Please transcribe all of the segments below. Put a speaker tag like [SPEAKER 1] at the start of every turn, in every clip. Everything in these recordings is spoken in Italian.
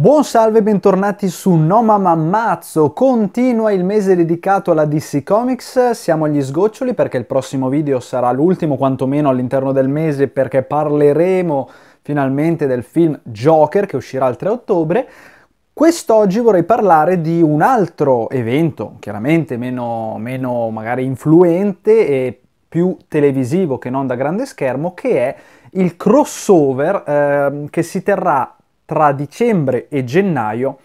[SPEAKER 1] Buon salve e bentornati su No Mamma Mazzo, continua il mese dedicato alla DC Comics, siamo agli sgoccioli perché il prossimo video sarà l'ultimo quantomeno all'interno del mese perché parleremo finalmente del film Joker che uscirà il 3 ottobre. Quest'oggi vorrei parlare di un altro evento, chiaramente meno, meno magari influente e più televisivo che non da grande schermo, che è il crossover eh, che si terrà tra dicembre e gennaio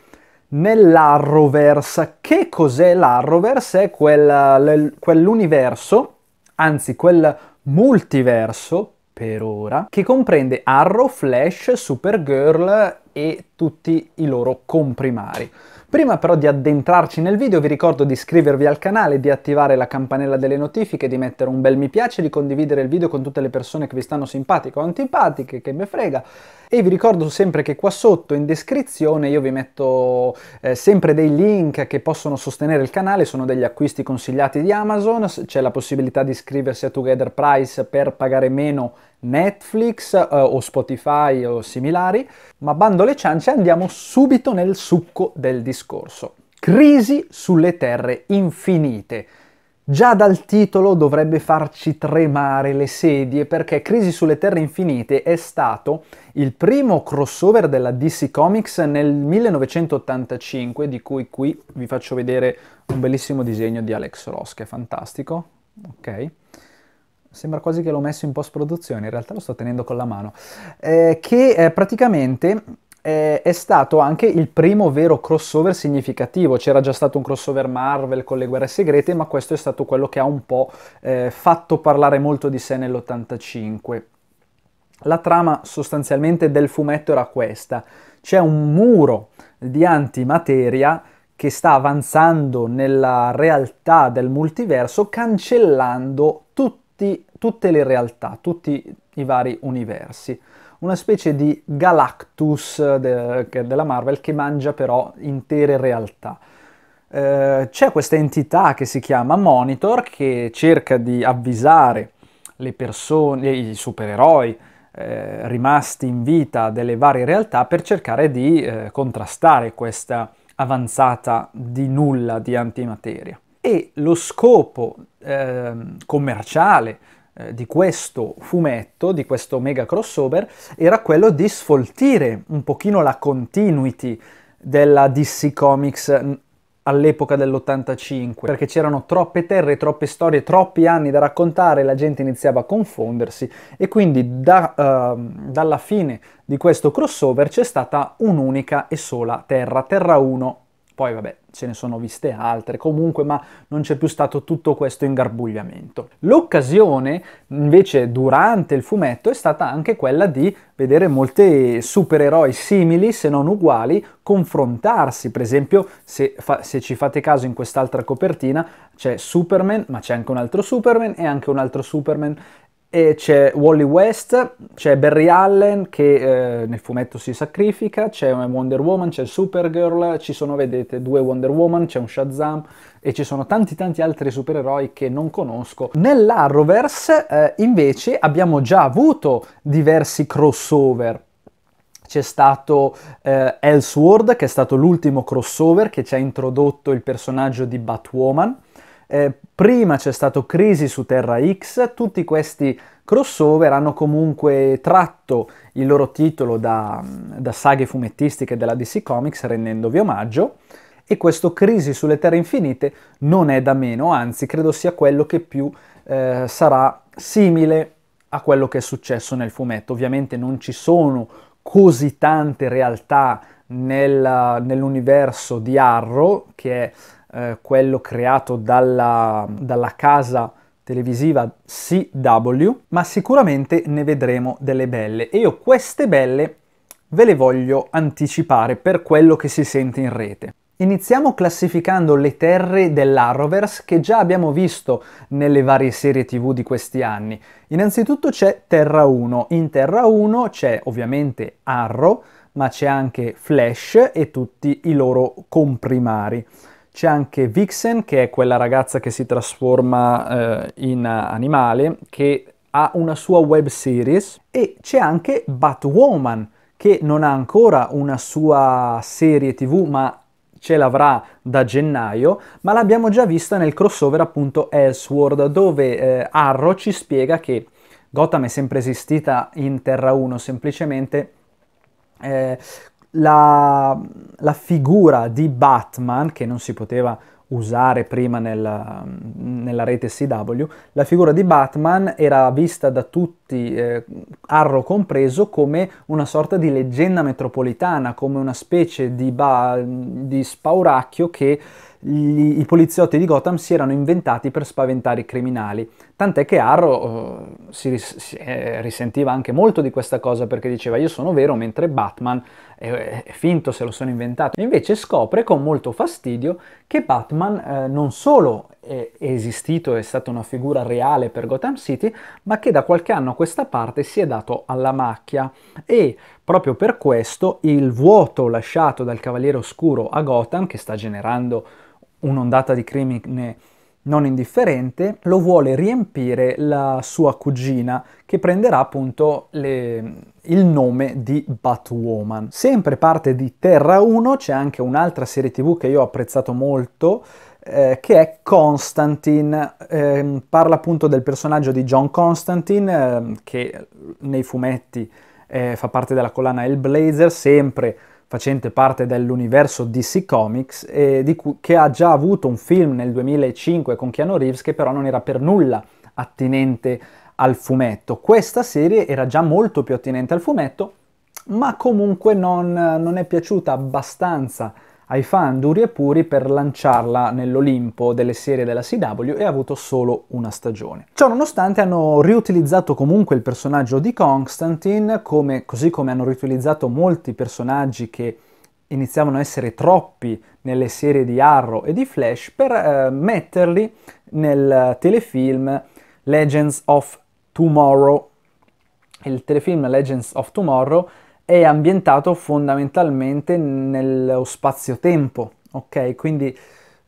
[SPEAKER 1] nell'Arrowverse. Che cos'è l'Arrowverse? È quel, quell'universo, anzi quel multiverso per ora, che comprende Arrow, Flash, Supergirl e tutti i loro comprimari. Prima però di addentrarci nel video vi ricordo di iscrivervi al canale, di attivare la campanella delle notifiche, di mettere un bel mi piace, di condividere il video con tutte le persone che vi stanno simpatiche o antipatiche, che me frega. E vi ricordo sempre che qua sotto in descrizione io vi metto eh, sempre dei link che possono sostenere il canale, sono degli acquisti consigliati di Amazon, c'è la possibilità di iscriversi a Together Price per pagare meno Netflix eh, o Spotify o similari, ma bando le ciance andiamo subito nel succo del discorso. Crisi sulle terre infinite. Già dal titolo dovrebbe farci tremare le sedie perché Crisi sulle Terre Infinite è stato il primo crossover della DC Comics nel 1985, di cui qui vi faccio vedere un bellissimo disegno di Alex Ross, che è fantastico. Ok sembra quasi che l'ho messo in post produzione, in realtà lo sto tenendo con la mano, eh, che eh, praticamente eh, è stato anche il primo vero crossover significativo, c'era già stato un crossover Marvel con le guerre segrete, ma questo è stato quello che ha un po' eh, fatto parlare molto di sé nell'85. La trama sostanzialmente del fumetto era questa, c'è un muro di antimateria che sta avanzando nella realtà del multiverso cancellando tutti tutti, tutte le realtà, tutti i vari universi. Una specie di Galactus de, della Marvel che mangia però intere realtà. Eh, c'è questa entità che si chiama Monitor che cerca di avvisare le persone, i supereroi, eh, rimasti in vita delle varie realtà per cercare di eh, contrastare questa avanzata di nulla di antimateria. E lo scopo Ehm, commerciale eh, di questo fumetto, di questo mega crossover, era quello di sfoltire un pochino la continuity della DC Comics all'epoca dell'85, perché c'erano troppe terre, troppe storie, troppi anni da raccontare, la gente iniziava a confondersi e quindi da, uh, dalla fine di questo crossover c'è stata un'unica e sola terra, Terra 1 poi vabbè ce ne sono viste altre comunque, ma non c'è più stato tutto questo ingarbugliamento. L'occasione invece durante il fumetto è stata anche quella di vedere molte supereroi simili se non uguali confrontarsi, per esempio se, fa, se ci fate caso in quest'altra copertina c'è Superman, ma c'è anche un altro Superman e anche un altro Superman e c'è Wally West, c'è Barry Allen che eh, nel fumetto si sacrifica, c'è Wonder Woman, c'è Supergirl, ci sono, vedete, due Wonder Woman, c'è un Shazam e ci sono tanti tanti altri supereroi che non conosco. Nell'Arrowverse eh, invece abbiamo già avuto diversi crossover c'è stato eh, Elseworld, che è stato l'ultimo crossover che ci ha introdotto il personaggio di Batwoman, eh, prima c'è stato Crisi su Terra X, tutti questi crossover hanno comunque tratto il loro titolo da, da saghe fumettistiche della DC Comics rendendovi omaggio e questo Crisi sulle Terre Infinite non è da meno, anzi credo sia quello che più eh, sarà simile a quello che è successo nel fumetto. Ovviamente non ci sono così tante realtà nel, nell'universo di Arrow che è eh, quello creato dalla, dalla casa televisiva CW, ma sicuramente ne vedremo delle belle e io queste belle ve le voglio anticipare per quello che si sente in rete. Iniziamo classificando le terre dell'Arrowverse che già abbiamo visto nelle varie serie tv di questi anni. Innanzitutto c'è Terra 1, in Terra 1 c'è ovviamente Arrow, ma c'è anche Flash e tutti i loro comprimari. C'è anche Vixen, che è quella ragazza che si trasforma eh, in animale, che ha una sua web series. E c'è anche Batwoman, che non ha ancora una sua serie tv, ma ce l'avrà da gennaio, ma l'abbiamo già vista nel crossover appunto Elseworld, dove eh, Arrow ci spiega che Gotham è sempre esistita in Terra 1, semplicemente eh, la, la figura di Batman, che non si poteva usare prima nella, nella, rete CW, la figura di Batman era vista da tutti, eh, Arro compreso, come una sorta di leggenda metropolitana, come una specie di, ba- di spauracchio che gli, i poliziotti di Gotham si erano inventati per spaventare i criminali. Tant'è che Arro eh, si, ris- si eh, risentiva anche molto di questa cosa perché diceva io sono vero, mentre Batman è, finto, se lo sono inventato. Invece scopre con molto fastidio che Batman eh, non solo è esistito, è stata una figura reale per Gotham City, ma che da qualche anno a questa parte si è dato alla macchia e proprio per questo il vuoto lasciato dal Cavaliere Oscuro a Gotham, che sta generando un'ondata di crimine non indifferente, lo vuole riempire la sua cugina che prenderà appunto le... il nome di Batwoman. Sempre parte di Terra 1 c'è anche un'altra serie tv che io ho apprezzato molto eh, che è Constantine, eh, parla appunto del personaggio di John Constantine eh, che nei fumetti eh, fa parte della collana Hellblazer, sempre facente parte dell'universo DC Comics, eh, cui, che ha già avuto un film nel 2005 con Keanu Reeves che però non era per nulla attinente al fumetto. Questa serie era già molto più attinente al fumetto, ma comunque non, non è piaciuta abbastanza ai fan duri e puri per lanciarla nell'Olimpo delle serie della CW e ha avuto solo una stagione. Ciò nonostante hanno riutilizzato comunque il personaggio di Constantine, come, così come hanno riutilizzato molti personaggi che iniziavano a essere troppi nelle serie di Arrow e di Flash, per eh, metterli nel telefilm Legends of Tomorrow. Il telefilm Legends of Tomorrow è ambientato fondamentalmente nello spazio-tempo, ok? Quindi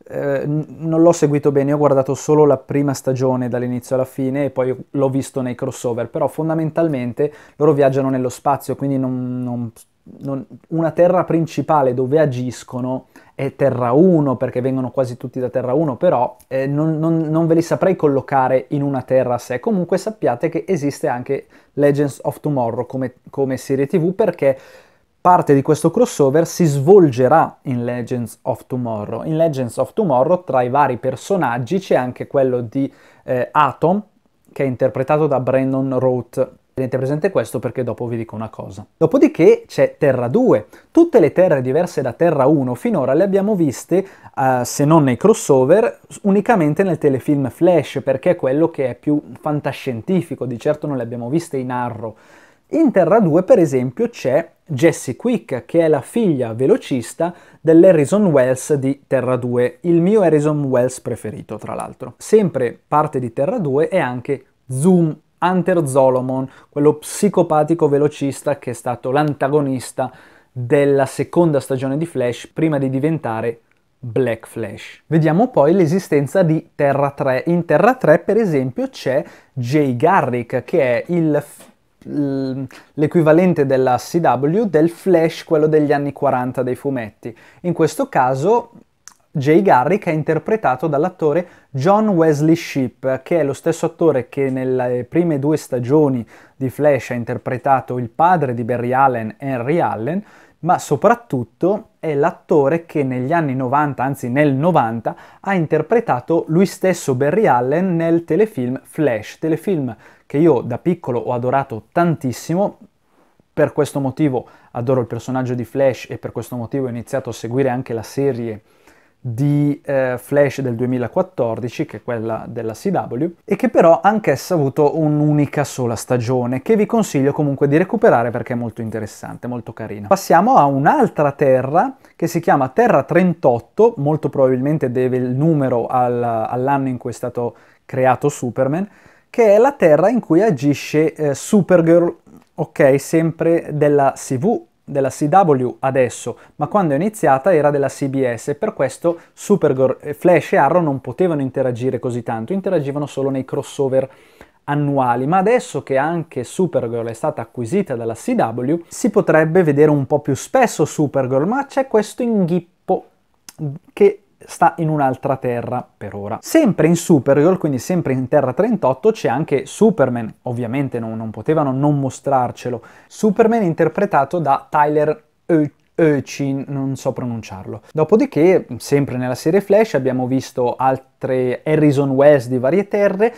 [SPEAKER 1] eh, non l'ho seguito bene, ho guardato solo la prima stagione dall'inizio alla fine e poi l'ho visto nei crossover, però fondamentalmente loro viaggiano nello spazio, quindi non, non non, una terra principale dove agiscono è Terra 1 perché vengono quasi tutti da Terra 1, però eh, non, non, non, ve li saprei collocare in una terra a sé. Comunque sappiate che esiste anche Legends of Tomorrow come, come serie TV perché parte di questo crossover si svolgerà in Legends of Tomorrow. In Legends of Tomorrow tra i vari personaggi c'è anche quello di eh, Atom che è interpretato da Brandon Roth Tenete presente questo perché dopo vi dico una cosa. Dopodiché c'è Terra 2. Tutte le terre diverse da Terra 1 finora le abbiamo viste, eh, se non nei crossover, unicamente nel telefilm Flash, perché è quello che è più fantascientifico, di certo non le abbiamo viste in Arrow. In Terra 2, per esempio, c'è Jessie Quick, che è la figlia velocista dell'Harrison Wells di Terra 2, il mio Harrison Wells preferito, tra l'altro. Sempre parte di Terra 2 è anche Zoom Hunter Zolomon, quello psicopatico velocista che è stato l'antagonista della seconda stagione di Flash prima di diventare Black Flash. Vediamo poi l'esistenza di Terra 3. In Terra 3, per esempio, c'è Jay Garrick, che è il l'equivalente della CW del Flash, quello degli anni 40 dei fumetti. In questo caso Jay Garrick è interpretato dall'attore John Wesley Shipp, che è lo stesso attore che nelle prime due stagioni di Flash ha interpretato il padre di Barry Allen, Henry Allen, ma soprattutto è l'attore che negli anni 90, anzi nel 90, ha interpretato lui stesso Barry Allen nel telefilm Flash, telefilm che io da piccolo ho adorato tantissimo, per questo motivo adoro il personaggio di Flash e per questo motivo ho iniziato a seguire anche la serie di eh, Flash del 2014, che è quella della CW, e che però anch'essa ha avuto un'unica sola stagione, che vi consiglio comunque di recuperare perché è molto interessante, molto carina. Passiamo a un'altra terra che si chiama Terra 38, molto probabilmente deve il numero al, all'anno in cui è stato creato Superman, che è la terra in cui agisce eh, Supergirl, ok, sempre della CV della CW adesso, ma quando è iniziata era della CBS e per questo Supergirl, e Flash e Arrow non potevano interagire così tanto, interagivano solo nei crossover annuali, ma adesso che anche Supergirl è stata acquisita dalla CW, si potrebbe vedere un po' più spesso Supergirl, ma c'è questo inghippo che sta in un'altra terra per ora. Sempre in Superior, quindi sempre in Terra 38, c'è anche Superman, ovviamente non, non potevano non mostrarcelo, Superman interpretato da Tyler Oakley. Euchin, non so pronunciarlo. Dopodiché, sempre nella serie Flash, abbiamo visto altre Harrison West di varie terre,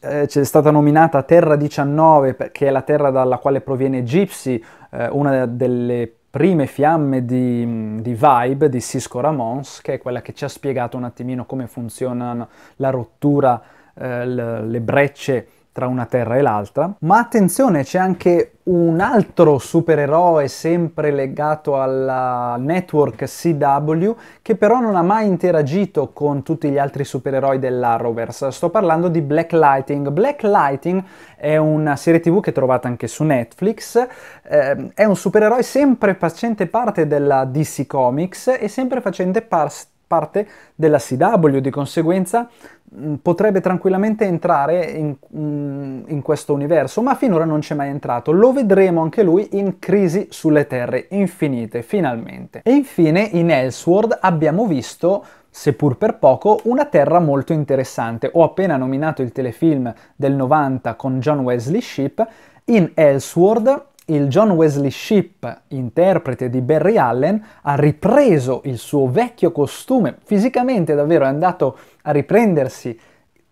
[SPEAKER 1] eh, c'è stata nominata Terra 19, che è la terra dalla quale proviene Gypsy, eh, una delle prime fiamme di, di, Vibe di Cisco Ramons, che è quella che ci ha spiegato un attimino come funziona la rottura, eh, le brecce tra una terra e l'altra. Ma attenzione, c'è anche un altro supereroe sempre legato alla network CW che però non ha mai interagito con tutti gli altri supereroi dell'Arrowverse. Sto parlando di Black Lighting. Black Lighting è una serie TV che trovate anche su Netflix. Ehm, è un supereroe sempre facente parte della DC Comics e sempre facente parte parte della CW, di conseguenza Mm, potrebbe tranquillamente entrare in, mm, in, questo universo, ma finora non c'è mai entrato. Lo vedremo anche lui in Crisi sulle Terre Infinite, finalmente. E infine in Elsword abbiamo visto seppur per poco, una terra molto interessante. Ho appena nominato il telefilm del 90 con John Wesley Shipp. In Elsword il John Wesley Shipp, interprete di Barry Allen, ha ripreso il suo vecchio costume, fisicamente davvero è andato a riprendersi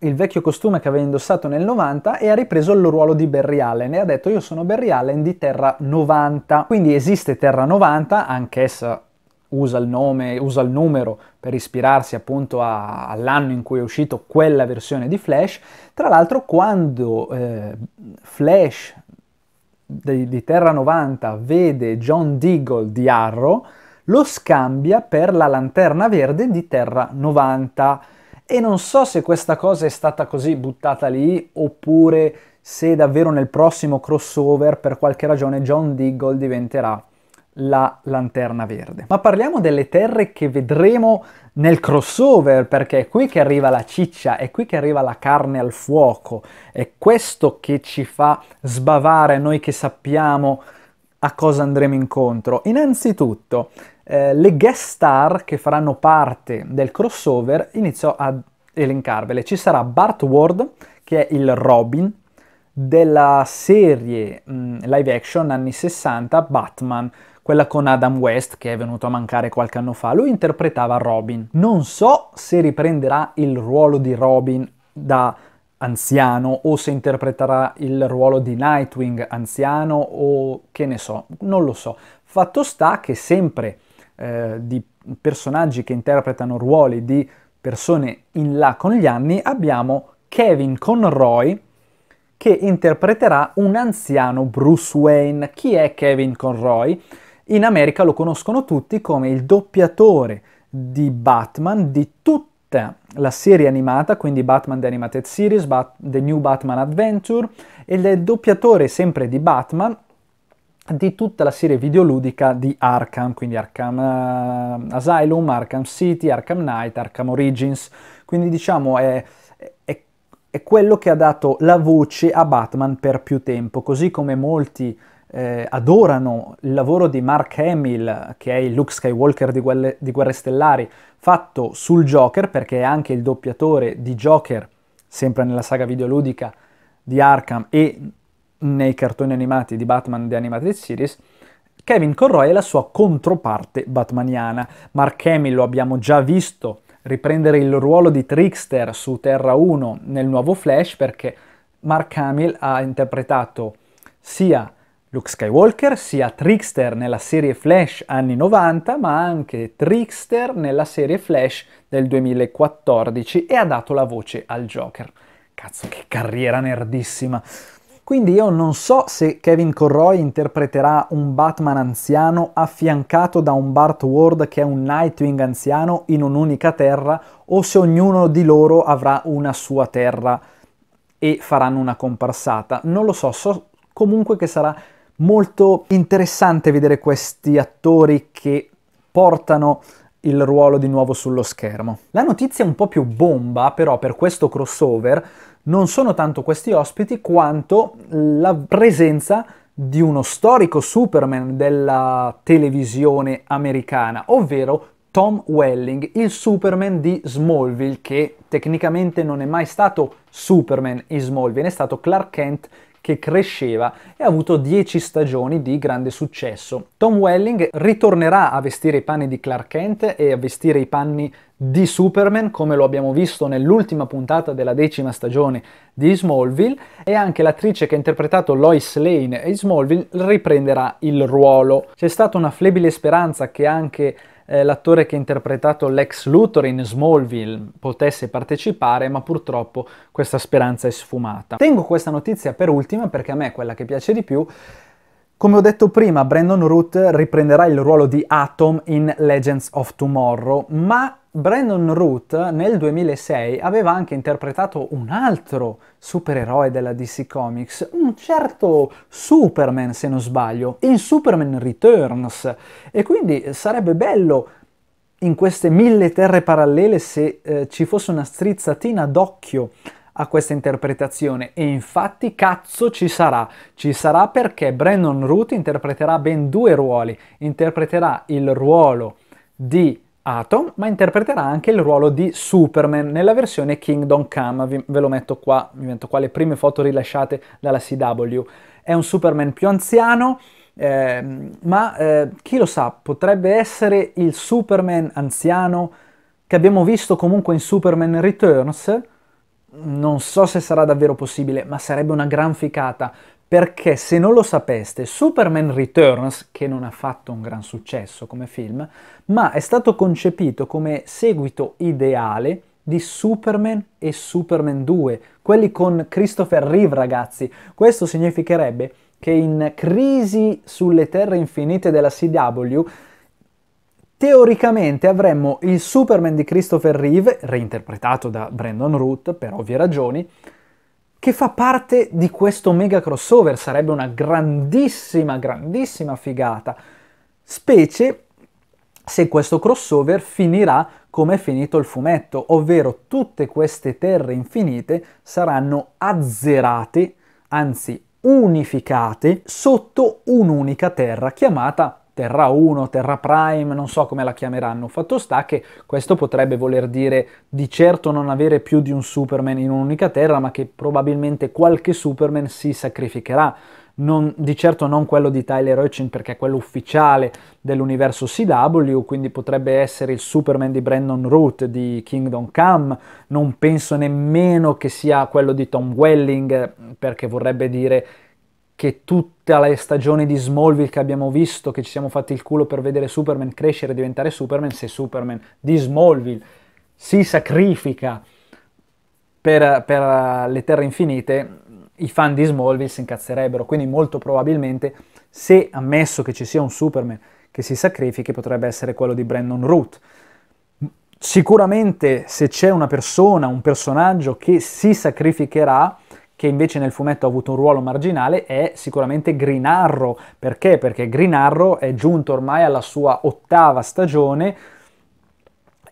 [SPEAKER 1] il vecchio costume che aveva indossato nel 90 e ha ripreso il ruolo di Barry Allen e ha detto io sono Barry Allen di Terra 90. Quindi esiste Terra 90, anch'essa usa il nome, usa il numero per ispirarsi appunto a, all'anno in cui è uscito quella versione di Flash. Tra l'altro quando eh, Flash di, di Terra 90 vede John Deagle di Arrow, lo scambia per la Lanterna Verde di Terra 90. E non so se questa cosa è stata così buttata lì oppure se davvero nel prossimo crossover per qualche ragione John Deagle diventerà la lanterna verde. Ma parliamo delle terre che vedremo nel crossover, perché è qui che arriva la ciccia, è qui che arriva la carne al fuoco, è questo che ci fa sbavare noi che sappiamo a cosa andremo incontro. Innanzitutto, eh, le guest star che faranno parte del crossover, inizio ad elencarvele. Ci sarà Bart Ward, che è il Robin, della serie mh, mm, live action anni 60 Batman quella con Adam West che è venuto a mancare qualche anno fa, lui interpretava Robin. Non so se riprenderà il ruolo di Robin da anziano o se interpreterà il ruolo di Nightwing anziano o che ne so, non lo so. Fatto sta che sempre eh, di personaggi che interpretano ruoli di persone in là con gli anni abbiamo Kevin Conroy che interpreterà un anziano Bruce Wayne. Chi è Kevin Conroy? In America lo conoscono tutti come il doppiatore di Batman di tutta la serie animata, quindi Batman The Animated Series, Bat- The New Batman Adventure, ed è il doppiatore sempre di Batman di tutta la serie videoludica di Arkham, quindi Arkham uh, Asylum, Arkham City, Arkham Knight, Arkham Origins, quindi diciamo è, è, è quello che ha dato la voce a Batman per più tempo, così come molti eh, adorano il lavoro di Mark Hamill, che è il Luke Skywalker di, Guerre, di Guerre Stellari, fatto sul Joker, perché è anche il doppiatore di Joker, sempre nella saga videoludica di Arkham e nei cartoni animati di Batman The Animated Series, Kevin Conroy è la sua controparte batmaniana. Mark Hamill lo abbiamo già visto riprendere il ruolo di Trickster su Terra 1 nel nuovo Flash perché Mark Hamill ha interpretato sia Luke Skywalker, sia Trickster nella serie Flash anni 90, ma anche Trickster nella serie Flash del 2014 e ha dato la voce al Joker. Cazzo, che carriera nerdissima! Quindi io non so se Kevin Corroy interpreterà un Batman anziano affiancato da un Bart Ward che è un Nightwing anziano in un'unica terra o se ognuno di loro avrà una sua terra e faranno una comparsata. Non lo so, so comunque che sarà molto interessante vedere questi attori che portano il ruolo di nuovo sullo schermo. La notizia un po' più bomba però per questo crossover non sono tanto questi ospiti quanto la presenza di uno storico Superman della televisione americana, ovvero Tom Welling, il Superman di Smallville, che tecnicamente non è mai stato Superman in Smallville, è stato Clark Kent che cresceva e ha avuto 10 stagioni di grande successo. Tom Welling ritornerà a vestire i panni di Clark Kent e a vestire i panni di Superman, come lo abbiamo visto nell'ultima puntata della decima stagione di Smallville, e anche l'attrice che ha interpretato Lois Lane e Smallville riprenderà il ruolo. C'è stata una flebile speranza che anche eh, l'attore che ha interpretato l'ex Luthor in Smallville potesse partecipare, ma purtroppo questa speranza è sfumata. Tengo questa notizia per ultima perché a me è quella che piace di più. Come ho detto prima, Brandon Root riprenderà il ruolo di Atom in Legends of Tomorrow, ma Brandon Root nel 2006 aveva anche interpretato un altro supereroe della DC Comics, un certo Superman se non sbaglio, in Superman Returns. E quindi sarebbe bello in queste mille terre parallele se eh, ci fosse una strizzatina d'occhio a questa interpretazione e infatti cazzo ci sarà, ci sarà perché Brandon Root interpreterà ben due ruoli, interpreterà il ruolo di Atom, ma interpreterà anche il ruolo di Superman nella versione Kingdom Come, vi, ve lo metto qua, vi metto qua le prime foto rilasciate dalla CW. È un Superman più anziano, eh, ma eh, chi lo sa, potrebbe essere il Superman anziano che abbiamo visto comunque in Superman Returns, non so se sarà davvero possibile, ma sarebbe una gran ficata, perché se non lo sapeste, Superman Returns, che non ha fatto un gran successo come film, ma è stato concepito come seguito ideale di Superman e Superman 2, quelli con Christopher Reeve ragazzi. Questo significherebbe che in Crisi sulle Terre Infinite della CW Teoricamente avremmo il Superman di Christopher Reeve, reinterpretato da Brandon Root per ovvie ragioni, che fa parte di questo mega crossover, sarebbe una grandissima, grandissima figata, specie se questo crossover finirà come è finito il fumetto, ovvero tutte queste terre infinite saranno azzerate, anzi unificate, sotto un'unica terra chiamata Terra 1, Terra Prime, non so come la chiameranno. Fatto sta che questo potrebbe voler dire di certo non avere più di un Superman in un'unica Terra, ma che probabilmente qualche Superman si sacrificherà. Non, di certo non quello di Tyler Hoechlin perché è quello ufficiale dell'universo CW, quindi potrebbe essere il Superman di Brandon Root di Kingdom Come, non penso nemmeno che sia quello di Tom Welling perché vorrebbe dire che tutta la stagione di Smallville che abbiamo visto, che ci siamo fatti il culo per vedere Superman crescere e diventare Superman, se Superman di Smallville si sacrifica per, per eh, le terre infinite, i fan di Smallville si incazzerebbero. Quindi molto probabilmente, se ammesso che ci sia un Superman che si sacrifichi, potrebbe essere quello di Brandon Root. Sicuramente se c'è una persona, un personaggio che si sacrificherà, che invece nel fumetto ha avuto un ruolo marginale, è sicuramente Green Arrow. Perché? Perché Green Arrow è giunto ormai alla sua ottava stagione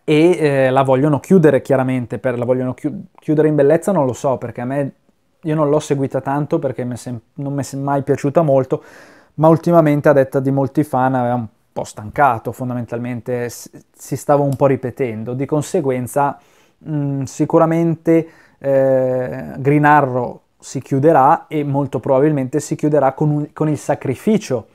[SPEAKER 1] e eh, la vogliono chiudere chiaramente, per, la vogliono chi- chiudere in bellezza non lo so, perché a me io non l'ho seguita tanto perché sem- non mi è mai piaciuta molto, ma ultimamente a detta di molti fan aveva un po' stancato, fondamentalmente si stava un po' ripetendo, di conseguenza mh, mm, sicuramente eh, Green Arrow si chiuderà e molto probabilmente si chiuderà con, un, con il sacrificio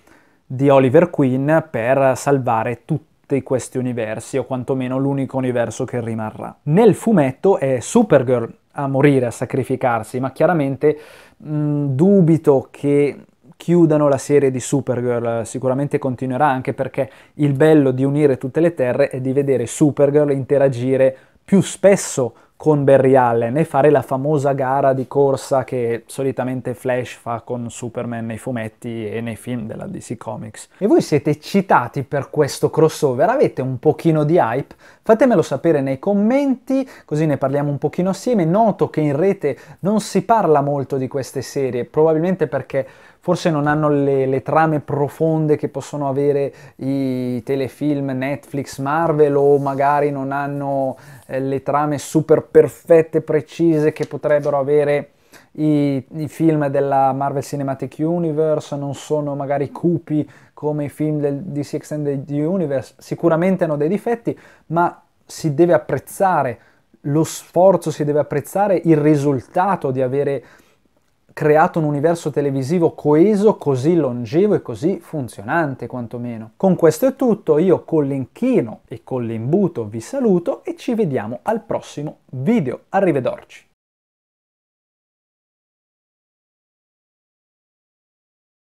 [SPEAKER 1] di Oliver Queen per salvare tutti questi universi o quantomeno l'unico universo che rimarrà. Nel fumetto è Supergirl a morire, a sacrificarsi, ma chiaramente mh, mm, dubito che chiudano la serie di Supergirl, sicuramente continuerà anche perché il bello di unire tutte le terre è di vedere Supergirl interagire più spesso con Barry Allen e fare la famosa gara di corsa che solitamente Flash fa con Superman nei fumetti e nei film della DC Comics. E voi siete eccitati per questo crossover? Avete un pochino di hype? Fatemelo sapere nei commenti, così ne parliamo un pochino assieme. Noto che in rete non si parla molto di queste serie, probabilmente perché forse non hanno le, le, trame profonde che possono avere i telefilm Netflix, Marvel o magari non hanno eh, le trame super perfette, precise che potrebbero avere i, i, film della Marvel Cinematic Universe, non sono magari cupi come i film del DC Extended Universe, sicuramente hanno dei difetti, ma si deve apprezzare lo sforzo, si deve apprezzare il risultato di avere creato un universo televisivo coeso, così longevo e così funzionante quantomeno. Con questo è tutto, io con l'inchino e con l'imbuto vi saluto e ci vediamo al prossimo video. Arrivederci.